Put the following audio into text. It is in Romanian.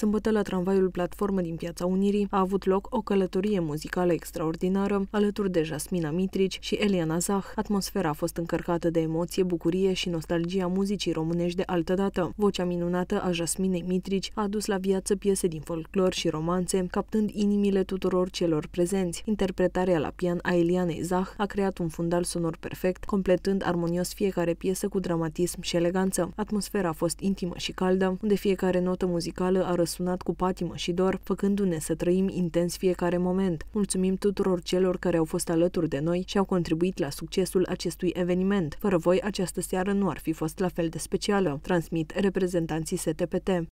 Sâmbătă la tramvaiul Platformă din Piața Unirii a avut loc o călătorie muzicală extraordinară alături de Jasmina Mitrici și Eliana Zah. Atmosfera a fost încărcată de emoție, bucurie și nostalgia muzicii românești de altă dată. Vocea minunată a Jasminei Mitrici a adus la viață piese din folclor și romanțe, captând inimile tuturor celor prezenți. Interpretarea la pian a Elianei Zah a creat un fundal sonor perfect, completând armonios fiecare piesă cu dramatism și eleganță. Atmosfera a fost intimă și caldă, unde fiecare notă muzicală a răs răsunat cu patimă și dor, făcându-ne să trăim intens fiecare moment. Mulțumim tuturor celor care au fost alături de noi și au contribuit la succesul acestui eveniment. Fără voi, această seară nu ar fi fost la fel de specială, transmit reprezentanții STPT.